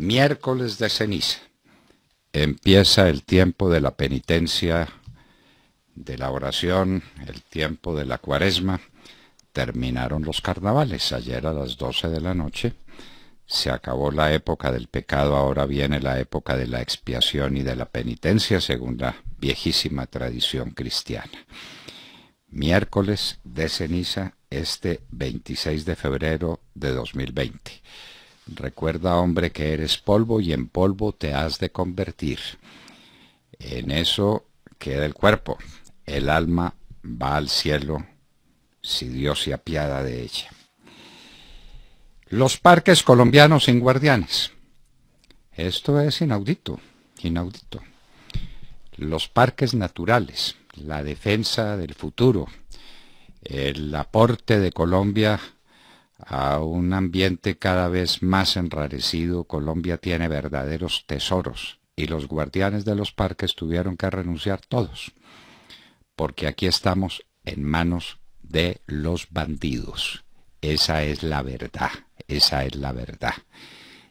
Miércoles de ceniza. Empieza el tiempo de la penitencia, de la oración, el tiempo de la cuaresma. Terminaron los carnavales ayer a las 12 de la noche. Se acabó la época del pecado, ahora viene la época de la expiación y de la penitencia, según la viejísima tradición cristiana. Miércoles de ceniza, este 26 de febrero de 2020. Recuerda, hombre, que eres polvo y en polvo te has de convertir. En eso queda el cuerpo. El alma va al cielo si Dios se apiada de ella. Los parques colombianos sin guardianes. Esto es inaudito, inaudito. Los parques naturales, la defensa del futuro, el aporte de Colombia a un ambiente cada vez más enrarecido, Colombia tiene verdaderos tesoros y los guardianes de los parques tuvieron que renunciar todos, porque aquí estamos en manos de los bandidos. Esa es la verdad, esa es la verdad.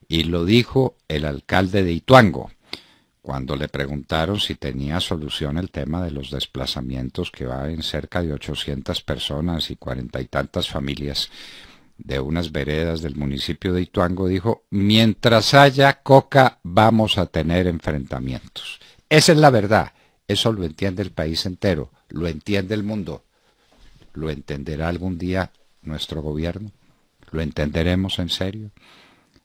Y lo dijo el alcalde de Ituango, cuando le preguntaron si tenía solución el tema de los desplazamientos que va en cerca de 800 personas y cuarenta y tantas familias de unas veredas del municipio de Ituango dijo, mientras haya coca vamos a tener enfrentamientos. Esa es la verdad. Eso lo entiende el país entero, lo entiende el mundo. ¿Lo entenderá algún día nuestro gobierno? ¿Lo entenderemos en serio?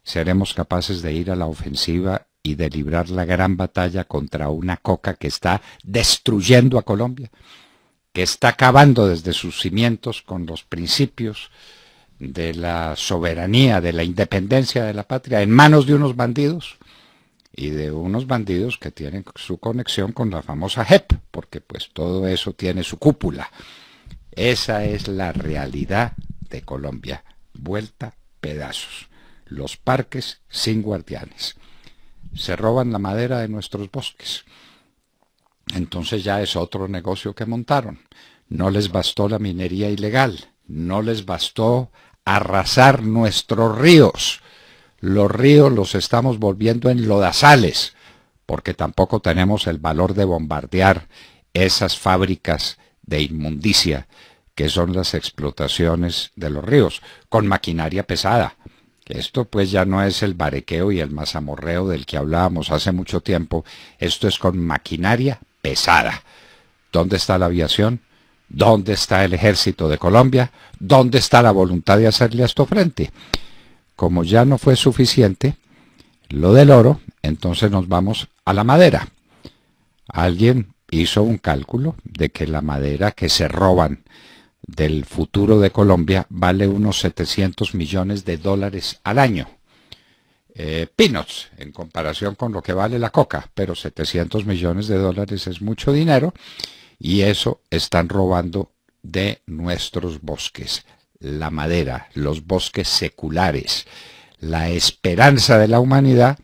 ¿Seremos capaces de ir a la ofensiva y de librar la gran batalla contra una coca que está destruyendo a Colombia? que está acabando desde sus cimientos con los principios de la soberanía, de la independencia de la patria en manos de unos bandidos y de unos bandidos que tienen su conexión con la famosa JEP, porque pues todo eso tiene su cúpula. Esa es la realidad de Colombia, vuelta pedazos. Los parques sin guardianes. Se roban la madera de nuestros bosques. Entonces ya es otro negocio que montaron. No les bastó la minería ilegal, no les bastó arrasar nuestros ríos. Los ríos los estamos volviendo en lodazales, porque tampoco tenemos el valor de bombardear esas fábricas de inmundicia que son las explotaciones de los ríos, con maquinaria pesada. Esto pues ya no es el barequeo y el mazamorreo del que hablábamos hace mucho tiempo, esto es con maquinaria pesada. ¿Dónde está la aviación? ¿Dónde está el ejército de Colombia? ¿Dónde está la voluntad de hacerle esto frente? Como ya no fue suficiente lo del oro, entonces nos vamos a la madera. Alguien hizo un cálculo de que la madera que se roban del futuro de Colombia vale unos 700 millones de dólares al año. Eh, en comparación con lo que vale la coca, pero 700 millones de dólares es mucho dinero y eso están robando de nuestros bosques, la madera, los bosques seculares, la esperanza de la humanidad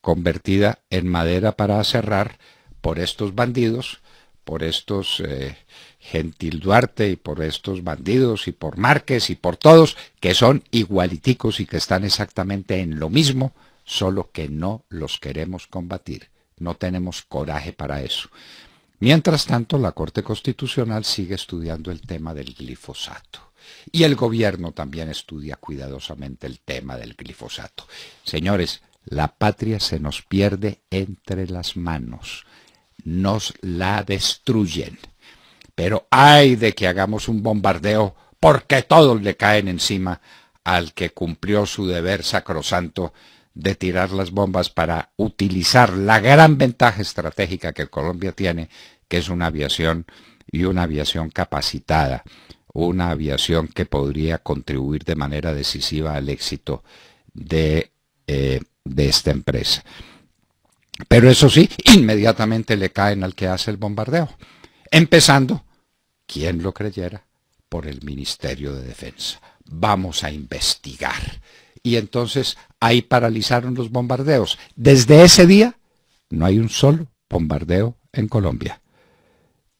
convertida en madera para cerrar por estos bandidos, por estos gentilduarte eh, Gentil Duarte y por estos bandidos y por Márquez y por todos que son igualiticos y que están exactamente en lo mismo, solo que no los queremos combatir. No tenemos coraje para eso. Mientras tanto, la Corte Constitucional sigue estudiando el tema del glifosato. Y el gobierno también estudia cuidadosamente el tema del glifosato. Señores, la patria se nos pierde entre las manos. Nos la destruyen. Pero hay de que hagamos un bombardeo porque todos le caen encima al que cumplió su deber sacrosanto de tirar las bombas para utilizar la gran ventaja estratégica que Colombia tiene es una aviación y una aviación capacitada, una aviación que podría contribuir de manera decisiva al éxito de, eh, de esta empresa. Pero eso sí, inmediatamente le caen al que hace el bombardeo, empezando, quien lo creyera, por el Ministerio de Defensa. Vamos a investigar. Y entonces ahí paralizaron los bombardeos. Desde ese día no hay un solo bombardeo en Colombia.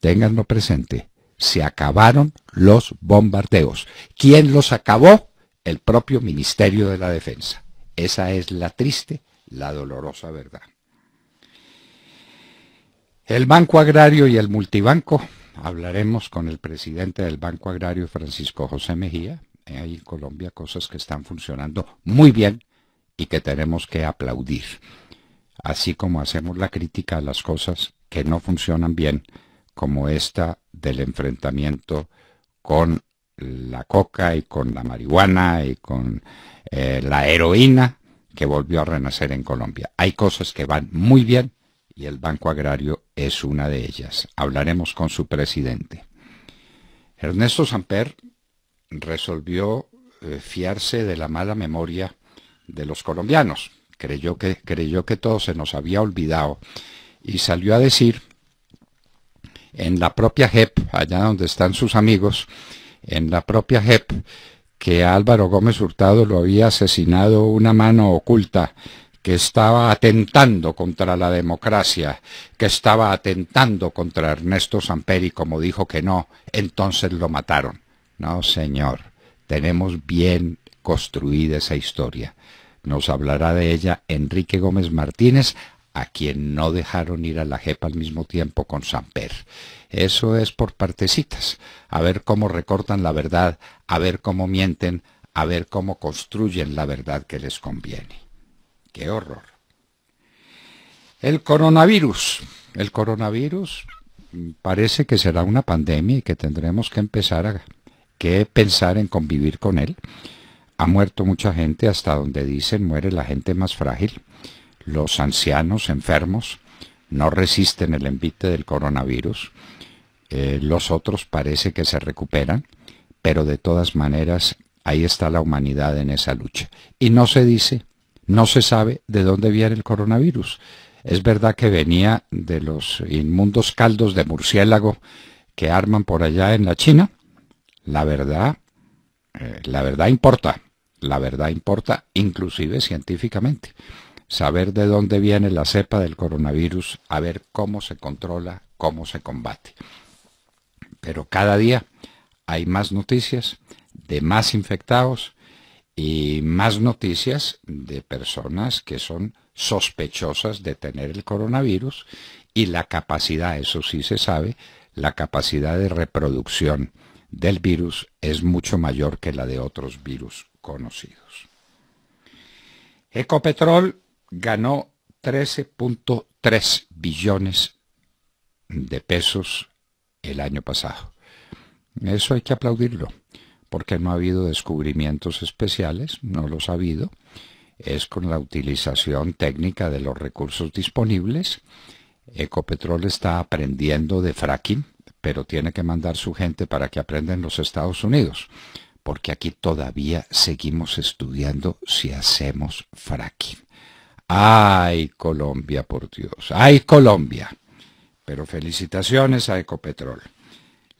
Ténganlo presente. Se acabaron los bombardeos. ¿Quién los acabó? El propio Ministerio de la Defensa. Esa es la triste, la dolorosa verdad. El Banco Agrario y el Multibanco. Hablaremos con el presidente del Banco Agrario, Francisco José Mejía. Hay en Colombia cosas que están funcionando muy bien y que tenemos que aplaudir. Así como hacemos la crítica a las cosas que no funcionan bien, como esta del enfrentamiento con la coca y con la marihuana y con eh, la heroína que volvió a renacer en Colombia. Hay cosas que van muy bien y el Banco Agrario es una de ellas. Hablaremos con su presidente. Ernesto Samper resolvió eh, fiarse de la mala memoria de los colombianos. Creyó que, creyó que todo se nos había olvidado y salió a decir en la propia JEP, allá donde están sus amigos, en la propia JEP, que Álvaro Gómez Hurtado lo había asesinado una mano oculta que estaba atentando contra la democracia, que estaba atentando contra Ernesto Samperi, como dijo que no, entonces lo mataron. No, señor, tenemos bien construida esa historia. Nos hablará de ella Enrique Gómez Martínez a quien no dejaron ir a la JEPA al mismo tiempo con Samper. Eso es por partecitas, a ver cómo recortan la verdad, a ver cómo mienten, a ver cómo construyen la verdad que les conviene. ¡Qué horror! El coronavirus. El coronavirus parece que será una pandemia y que tendremos que empezar a que pensar en convivir con él. Ha muerto mucha gente, hasta donde dicen muere la gente más frágil los ancianos enfermos no resisten el envite del coronavirus. Eh, los otros parece que se recuperan, pero de todas maneras ahí está la humanidad en esa lucha. Y no se dice, no se sabe de dónde viene el coronavirus. Es verdad que venía de los inmundos caldos de murciélago que arman por allá en la China. La verdad, eh, la verdad importa. La verdad importa inclusive científicamente saber de dónde viene la cepa del coronavirus, a ver cómo se controla, cómo se combate. Pero cada día hay más noticias de más infectados y más noticias de personas que son sospechosas de tener el coronavirus y la capacidad, eso sí se sabe, la capacidad de reproducción del virus es mucho mayor que la de otros virus conocidos. Ecopetrol ganó 13.3 billones de pesos el año pasado. Eso hay que aplaudirlo, porque no ha habido descubrimientos especiales, no los ha habido. Es con la utilización técnica de los recursos disponibles. Ecopetrol está aprendiendo de fracking, pero tiene que mandar su gente para que aprenda en los Estados Unidos, porque aquí todavía seguimos estudiando si hacemos fracking. Ay, Colombia, por Dios. Ay, Colombia. Pero felicitaciones a Ecopetrol.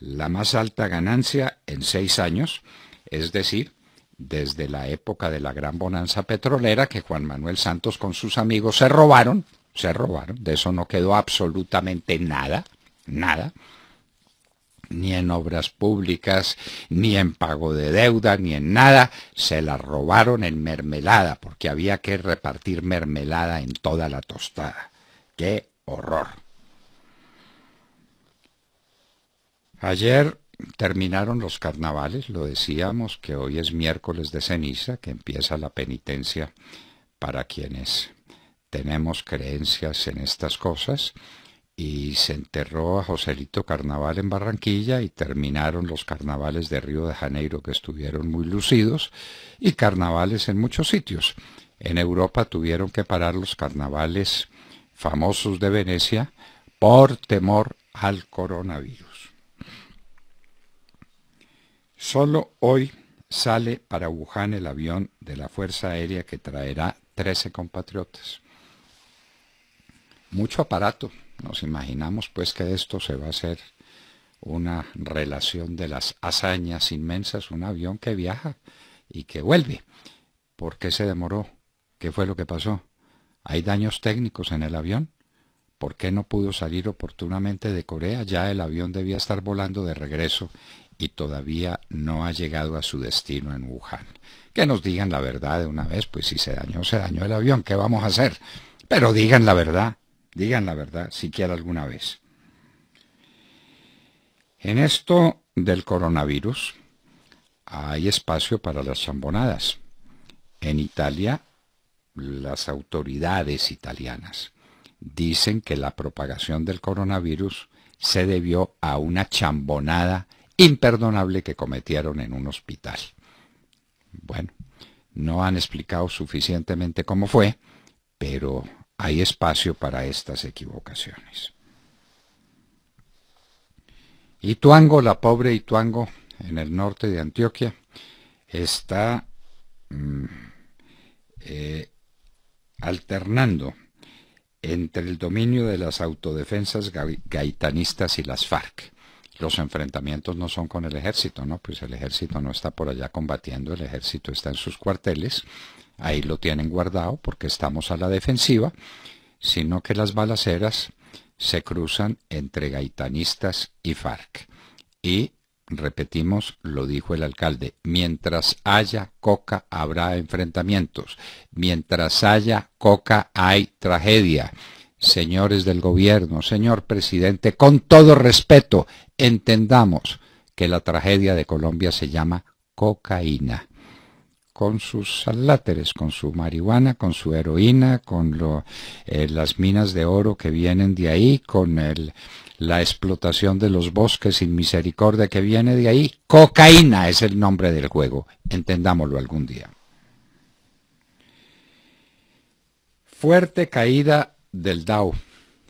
La más alta ganancia en seis años, es decir, desde la época de la gran bonanza petrolera que Juan Manuel Santos con sus amigos se robaron, se robaron, de eso no quedó absolutamente nada, nada, ni en obras públicas, ni en pago de deuda, ni en nada, se la robaron en mermelada, porque había que repartir mermelada en toda la tostada. ¡Qué horror! Ayer terminaron los carnavales, lo decíamos que hoy es miércoles de ceniza, que empieza la penitencia para quienes tenemos creencias en estas cosas y se enterró a Joselito Carnaval en Barranquilla y terminaron los carnavales de Río de Janeiro que estuvieron muy lucidos y carnavales en muchos sitios. En Europa tuvieron que parar los carnavales famosos de Venecia por temor al coronavirus. Solo hoy sale para Wuhan el avión de la Fuerza Aérea que traerá 13 compatriotas. Mucho aparato, nos imaginamos pues que esto se va a hacer una relación de las hazañas inmensas, un avión que viaja y que vuelve. ¿Por qué se demoró? ¿Qué fue lo que pasó? ¿Hay daños técnicos en el avión? ¿Por qué no pudo salir oportunamente de Corea? Ya el avión debía estar volando de regreso y todavía no ha llegado a su destino en Wuhan. Que nos digan la verdad de una vez, pues si se dañó, se dañó el avión, ¿qué vamos a hacer? Pero digan la verdad, Digan la verdad, siquiera alguna vez. En esto del coronavirus hay espacio para las chambonadas. En Italia, las autoridades italianas dicen que la propagación del coronavirus se debió a una chambonada imperdonable que cometieron en un hospital. Bueno, no han explicado suficientemente cómo fue, pero hay espacio para estas equivocaciones. Ituango, la pobre Ituango, en el norte de Antioquia, está mm, eh, alternando entre el dominio de las autodefensas gaitanistas y las FARC. Los enfrentamientos no son con el ejército, ¿no? Pues el ejército no está por allá combatiendo, el ejército está en sus cuarteles ahí lo tienen guardado porque estamos a la defensiva, sino que las balaceras se cruzan entre gaitanistas y FARC. Y, repetimos, lo dijo el alcalde, mientras haya coca habrá enfrentamientos, mientras haya coca hay tragedia. Señores del gobierno, señor presidente, con todo respeto, entendamos que la tragedia de Colombia se llama cocaína con sus saláteres, con su marihuana, con su heroína, con eh, las minas de oro que vienen de ahí, con la explotación de los bosques sin misericordia que viene de ahí. Cocaína es el nombre del juego, entendámoslo algún día. Fuerte caída del Dow.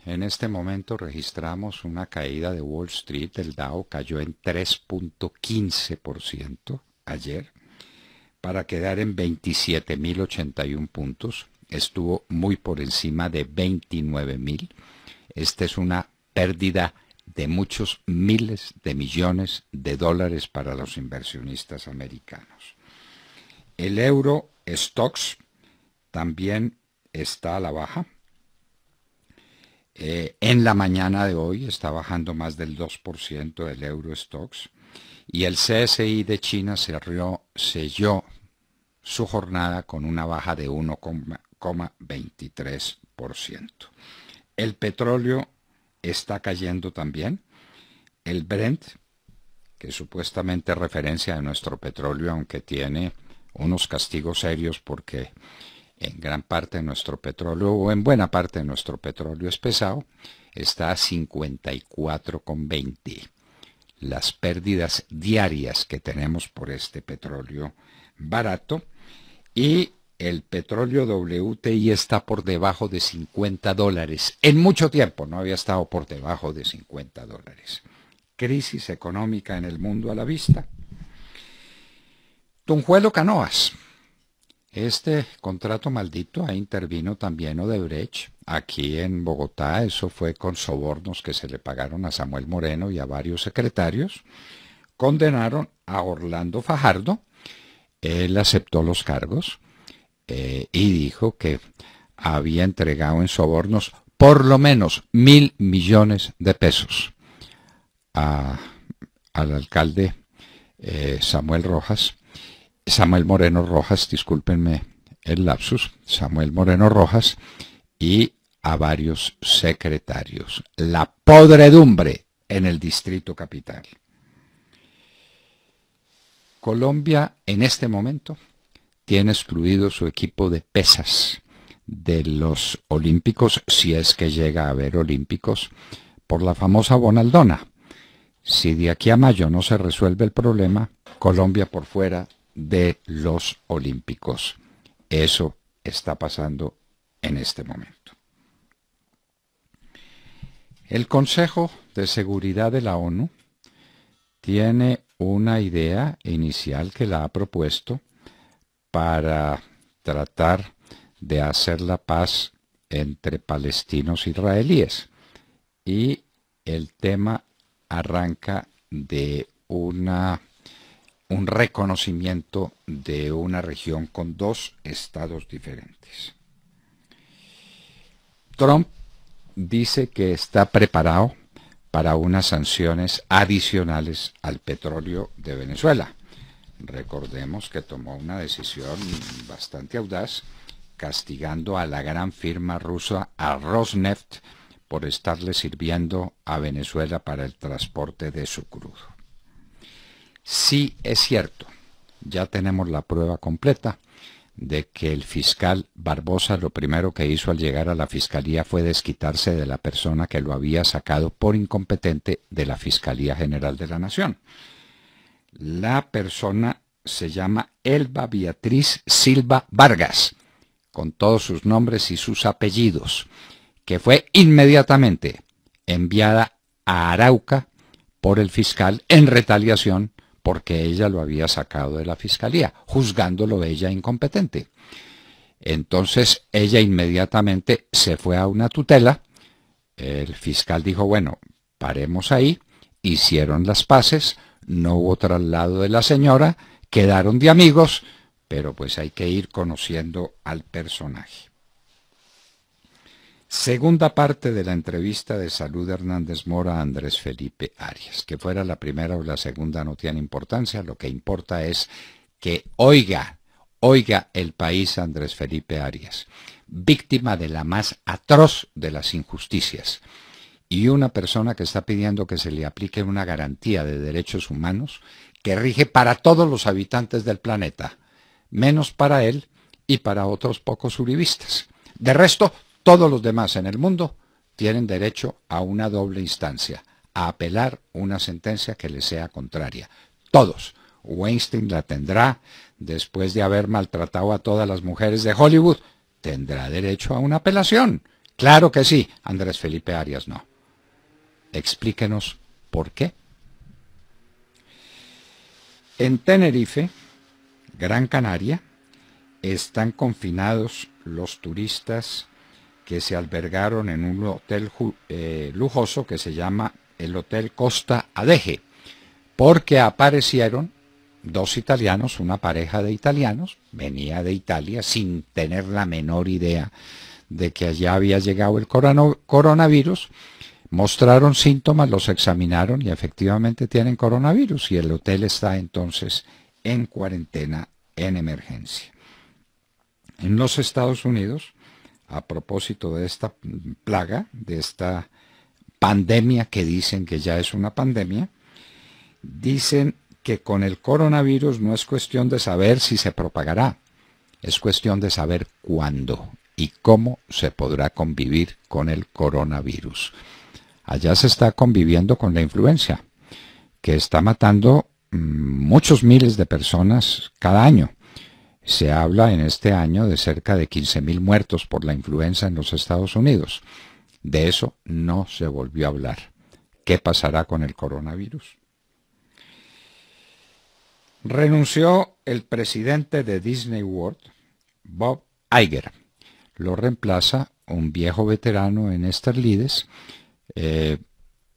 En este momento registramos una caída de Wall Street. El Dow cayó en 3.15% ayer para quedar en 27.081 puntos. Estuvo muy por encima de 29.000. Esta es una pérdida de muchos miles de millones de dólares para los inversionistas americanos. El euro stocks también está a la baja. Eh, en la mañana de hoy está bajando más del 2% el euro stocks y el CSI de China se selló su jornada con una baja de 1,23%. El petróleo está cayendo también. El Brent, que supuestamente es referencia de nuestro petróleo, aunque tiene unos castigos serios porque en gran parte de nuestro petróleo o en buena parte de nuestro petróleo es pesado, está a 54,20. Las pérdidas diarias que tenemos por este petróleo barato y el petróleo WTI está por debajo de 50 dólares. En mucho tiempo no había estado por debajo de 50 dólares. Crisis económica en el mundo a la vista. Tunjuelo Canoas. Este contrato maldito ahí intervino también Odebrecht. Aquí en Bogotá eso fue con sobornos que se le pagaron a Samuel Moreno y a varios secretarios. Condenaron a Orlando Fajardo él aceptó los cargos eh, y dijo que había entregado en sobornos por lo menos mil millones de pesos al alcalde eh, Samuel Rojas, Samuel Moreno Rojas, discúlpenme el lapsus, Samuel Moreno Rojas y a varios secretarios. La podredumbre en el distrito capital. Colombia en este momento tiene excluido su equipo de pesas de los Olímpicos, si es que llega a haber Olímpicos, por la famosa Bonaldona. Si de aquí a mayo no se resuelve el problema, Colombia por fuera de los Olímpicos. Eso está pasando en este momento. El Consejo de Seguridad de la ONU tiene una idea inicial que la ha propuesto para tratar de hacer la paz entre palestinos e israelíes. Y el tema arranca de una, un reconocimiento de una región con dos estados diferentes. Trump dice que está preparado para unas sanciones adicionales al petróleo de Venezuela. Recordemos que tomó una decisión bastante audaz castigando a la gran firma rusa a Rosneft por estarle sirviendo a Venezuela para el transporte de su crudo. Sí es cierto, ya tenemos la prueba completa de que el fiscal Barbosa lo primero que hizo al llegar a la fiscalía fue desquitarse de la persona que lo había sacado por incompetente de la Fiscalía General de la Nación. La persona se llama Elba Beatriz Silva Vargas, con todos sus nombres y sus apellidos, que fue inmediatamente enviada a Arauca por el fiscal en retaliación porque ella lo había sacado de la fiscalía, juzgándolo ella incompetente. Entonces ella inmediatamente se fue a una tutela, el fiscal dijo, bueno, paremos ahí, hicieron las paces, no hubo traslado de la señora, quedaron de amigos, pero pues hay que ir conociendo al personaje. Segunda parte de la entrevista de Salud Hernández Mora a Andrés Felipe Arias. Que fuera la primera o la segunda no tiene importancia, lo que importa es que oiga, oiga el país Andrés Felipe Arias, víctima de la más atroz de las injusticias. Y una persona que está pidiendo que se le aplique una garantía de derechos humanos que rige para todos los habitantes del planeta, menos para él y para otros pocos uribistas. De resto, todos los demás en el mundo tienen derecho a una doble instancia, a apelar una sentencia que les sea contraria. Todos. Weinstein la tendrá después de haber maltratado a todas las mujeres de Hollywood. ¿Tendrá derecho a una apelación? Claro que sí, Andrés Felipe Arias no. Explíquenos por qué. En Tenerife, Gran Canaria, están confinados los turistas que se albergaron en un hotel eh, lujoso que se llama el Hotel Costa Adeje, porque aparecieron dos italianos, una pareja de italianos, venía de Italia sin tener la menor idea de que allá había llegado el coronavirus, mostraron síntomas, los examinaron y efectivamente tienen coronavirus y el hotel está entonces en cuarentena en emergencia. En los Estados Unidos, a propósito de esta plaga, de esta pandemia que dicen que ya es una pandemia, dicen que con el coronavirus no es cuestión de saber si se propagará, es cuestión de saber cuándo y cómo se podrá convivir con el coronavirus. Allá se está conviviendo con la influenza, que está matando mm, muchos miles de personas cada año. Se habla en este año de cerca de 15.000 muertos por la influenza en los Estados Unidos. De eso no se volvió a hablar. ¿Qué pasará con el coronavirus? Renunció el presidente de Disney World, Bob Iger. Lo reemplaza un viejo veterano en Esterlides. Eh,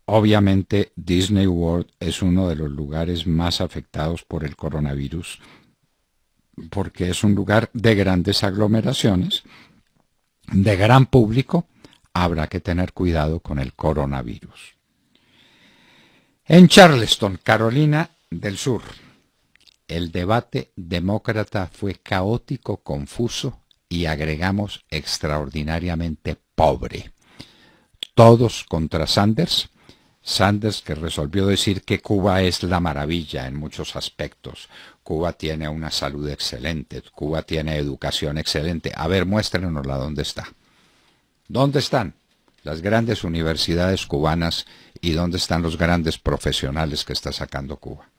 obviamente Disney World es uno de los lugares más afectados por el coronavirus porque es un lugar de grandes aglomeraciones, de gran público, habrá que tener cuidado con el coronavirus. En Charleston, Carolina del Sur, el debate demócrata fue caótico, confuso y agregamos extraordinariamente pobre. Todos contra Sanders, Sanders que resolvió decir que Cuba es la maravilla en muchos aspectos, Cuba tiene una salud excelente, Cuba tiene educación excelente. A ver, muéstrenosla dónde está. ¿Dónde están las grandes universidades cubanas y dónde están los grandes profesionales que está sacando Cuba?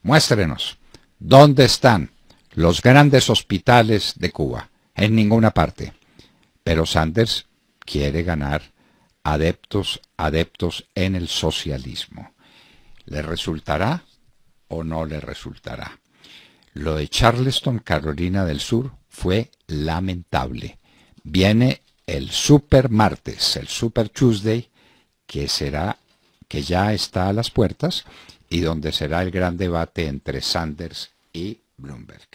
Muéstrenos dónde están los grandes hospitales de Cuba. En ninguna parte. Pero Sanders quiere ganar adeptos, adeptos en el socialismo. ¿Le resultará o no le resultará? Lo de Charleston, Carolina del Sur, fue lamentable. Viene el Super Martes, el Super Tuesday, que será que ya está a las puertas y donde será el gran debate entre Sanders y Bloomberg.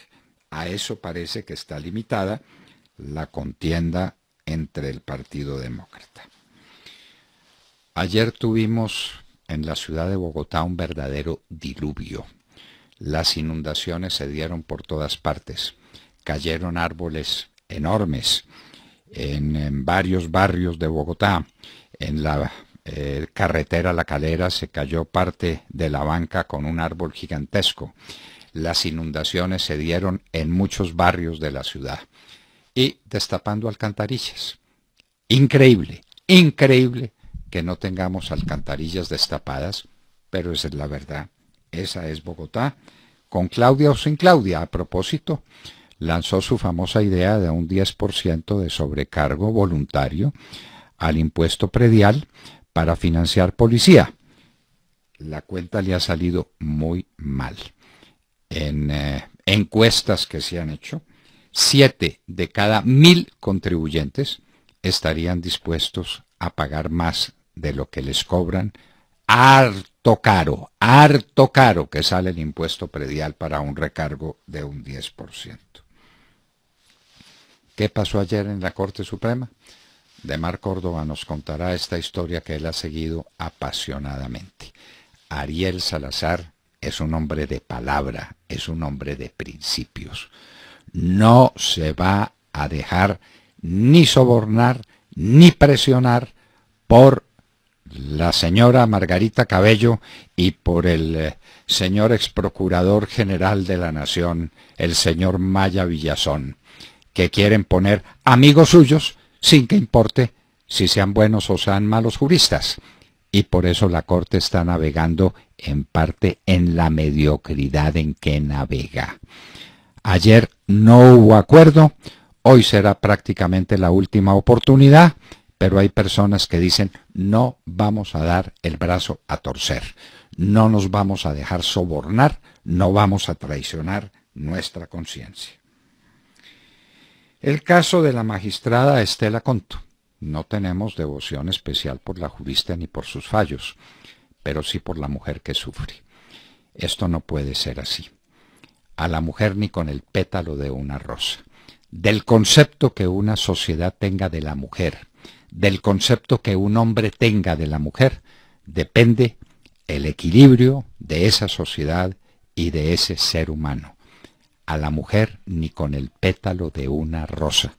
A eso parece que está limitada la contienda entre el Partido Demócrata. Ayer tuvimos en la ciudad de Bogotá un verdadero diluvio las inundaciones se dieron por todas partes. Cayeron árboles enormes en, varios barrios de Bogotá. En la eh, carretera La Calera se cayó parte de la banca con un árbol gigantesco. Las inundaciones se dieron en muchos barrios de la ciudad y destapando alcantarillas. Increíble, increíble que no tengamos alcantarillas destapadas, pero esa es la verdad esa es Bogotá, con Claudia o sin Claudia. A propósito, lanzó su famosa idea de un 10% de sobrecargo voluntario al impuesto predial para financiar policía. La cuenta le ha salido muy mal. En eh, encuestas que se han hecho, 7 de cada mil contribuyentes estarían dispuestos a pagar más de lo que les cobran ¡arte! harto caro, harto caro que sale el impuesto predial para un recargo de un 10%. ¿Qué pasó ayer en la Corte Suprema? De Mar Córdoba nos contará esta historia que él ha seguido apasionadamente. Ariel Salazar es un hombre de palabra, es un hombre de principios. No se va a dejar ni sobornar ni presionar por la señora Margarita Cabello y por el eh, señor exprocurador general de la Nación, el señor Maya Villazón, que quieren poner amigos suyos sin que importe si sean buenos o sean malos juristas. Y por eso la Corte está navegando en parte en la mediocridad en que navega. Ayer no hubo acuerdo, hoy será prácticamente la última oportunidad pero hay personas que dicen, no vamos a dar el brazo a torcer, no nos vamos a dejar sobornar, no vamos a traicionar nuestra conciencia. El caso de la magistrada Estela Conto. No tenemos devoción especial por la jurista ni por sus fallos, pero sí por la mujer que sufre. Esto no puede ser así. A la mujer ni con el pétalo de una rosa. Del concepto que una sociedad tenga de la mujer, del concepto que un hombre tenga de la mujer depende el equilibrio de esa sociedad y de ese ser humano. A la mujer ni con el pétalo de una rosa.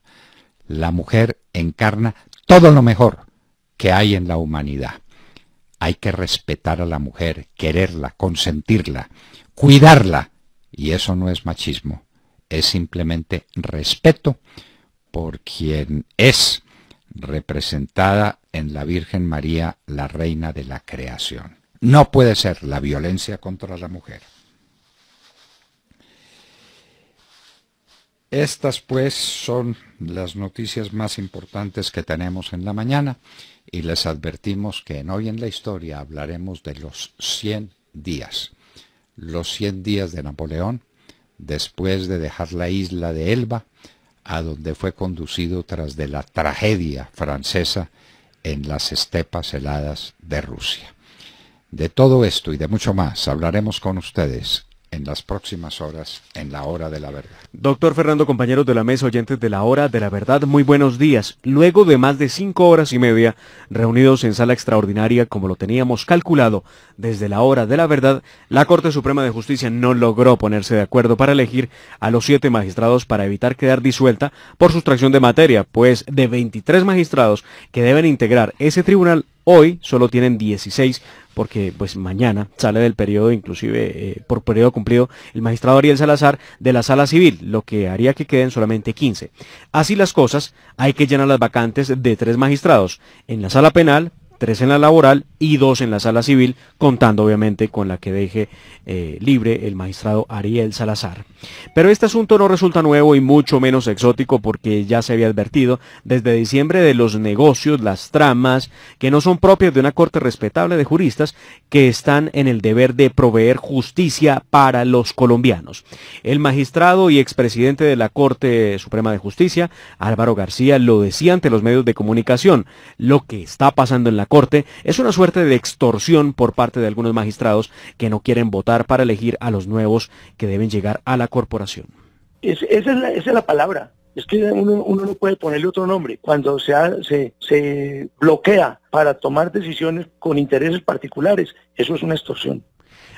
La mujer encarna todo lo mejor que hay en la humanidad. Hay que respetar a la mujer, quererla, consentirla, cuidarla. Y eso no es machismo, es simplemente respeto por quien es representada en la Virgen María, la Reina de la Creación. No puede ser la violencia contra la mujer. Estas pues son las noticias más importantes que tenemos en la mañana y les advertimos que Hoy en la Historia hablaremos de los 100 días, los 100 días de Napoleón, después de dejar la isla de Elba, a donde fue conducido tras de la tragedia francesa en las estepas heladas de Rusia. De todo esto y de mucho más hablaremos con ustedes en las próximas horas en la hora de la verdad. Doctor Fernando, compañeros de la mesa, oyentes de la hora de la verdad, muy buenos días. Luego de más de cinco horas y media reunidos en sala extraordinaria como lo teníamos calculado desde la hora de la verdad, la Corte Suprema de Justicia no logró ponerse de acuerdo para elegir a los siete magistrados para evitar quedar disuelta por sustracción de materia, pues de 23 magistrados que deben integrar ese tribunal, hoy solo tienen 16 porque pues mañana sale del periodo, inclusive eh, por periodo cumplido, el magistrado Ariel Salazar de la sala civil, lo que haría que queden solamente 15. Así las cosas, hay que llenar las vacantes de tres magistrados, en la sala penal, tres en la laboral y dos en la sala civil, contando obviamente con la que deje eh, libre el magistrado Ariel Salazar. Pero este asunto no resulta nuevo y mucho menos exótico porque ya se había advertido desde diciembre de los negocios, las tramas, que no son propias de una corte respetable de juristas que están en el deber de proveer justicia para los colombianos. El magistrado y expresidente de la Corte Suprema de Justicia, Álvaro García, lo decía ante los medios de comunicación, lo que está pasando en la Corte es una suerte de extorsión por parte de algunos magistrados que no quieren votar para elegir a los nuevos que deben llegar a la corporación. esa, es la, palabra. Es que uno, no puede ponerle otro nombre. Cuando se bloquea para tomar decisiones con intereses particulares, eso es una extorsión.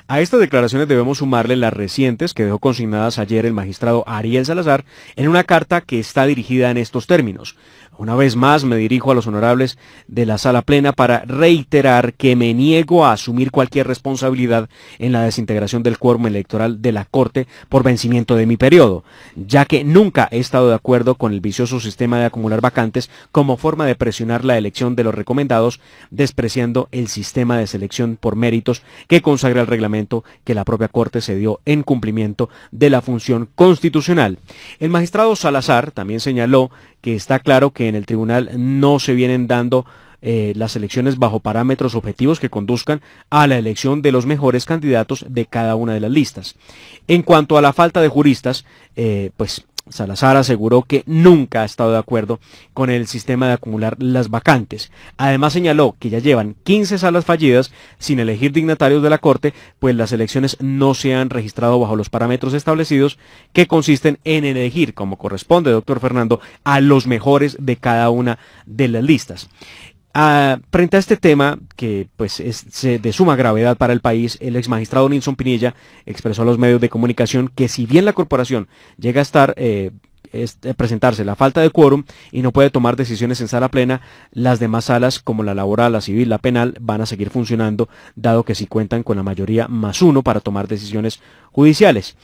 A estas declaraciones debemos sumarle las recientes que dejó consignadas ayer el magistrado Ariel Salazar en una carta que está dirigida en estos términos. Una vez más me dirijo a los honorables de la sala plena para reiterar que me niego a asumir cualquier responsabilidad en la desintegración del quórum electoral de la Corte por vencimiento de mi periodo, ya que nunca he estado de acuerdo con el vicioso sistema de acumular vacantes como forma de presionar la elección de los recomendados, despreciando el sistema de selección por méritos que consagra el reglamento que la propia Corte se dio en cumplimiento de la función constitucional. El magistrado Salazar también señaló que está claro que en el tribunal no se vienen dando eh, las elecciones bajo parámetros objetivos que conduzcan a la elección de los mejores candidatos de cada una de las listas. En cuanto a la falta de juristas, eh, pues Salazar aseguró que nunca ha estado de acuerdo con el sistema de acumular las vacantes. Además señaló que ya llevan 15 salas fallidas sin elegir dignatarios de la Corte, pues las elecciones no se han registrado bajo los parámetros establecidos que consisten en elegir, como corresponde, doctor Fernando, a los mejores de cada una de las listas. Ah, frente a este tema, que pues es de suma gravedad para el país, el ex magistrado Nilson Pinilla expresó a los medios de comunicación que si bien la corporación llega a estar eh, eh, presentarse la falta de quórum y no puede tomar decisiones en sala plena, las demás salas como la laboral, la civil, la penal van a seguir funcionando dado que si sí cuentan con la mayoría más uno para tomar decisiones judiciales.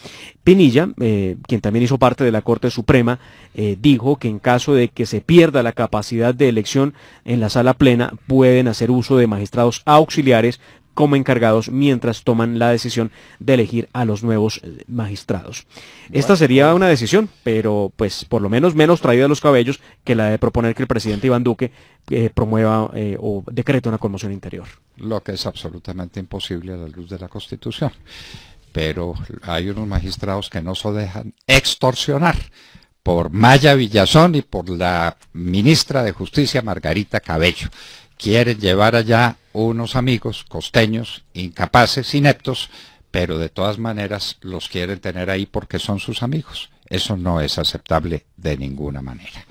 Pinilla, eh, quien también hizo parte de la Corte Suprema, eh, dijo que en caso de que se pierda la capacidad de elección en la sala plena pueden hacer uso de magistrados auxiliares como encargados mientras toman la decisión de elegir a los nuevos eh, magistrados. Esta sería una decisión, pero pues por lo menos menos traída de los cabellos que la de proponer que el presidente Iván Duque eh, promueva eh, o decrete una conmoción interior. Lo que es absolutamente imposible a la luz de la Constitución. Pero hay unos magistrados que no se dejan extorsionar por Maya Villazón y por la ministra de Justicia Margarita Cabello. Quieren llevar allá unos amigos costeños, incapaces, ineptos, pero de todas maneras los quieren tener ahí porque son sus amigos. Eso no es aceptable de ninguna manera.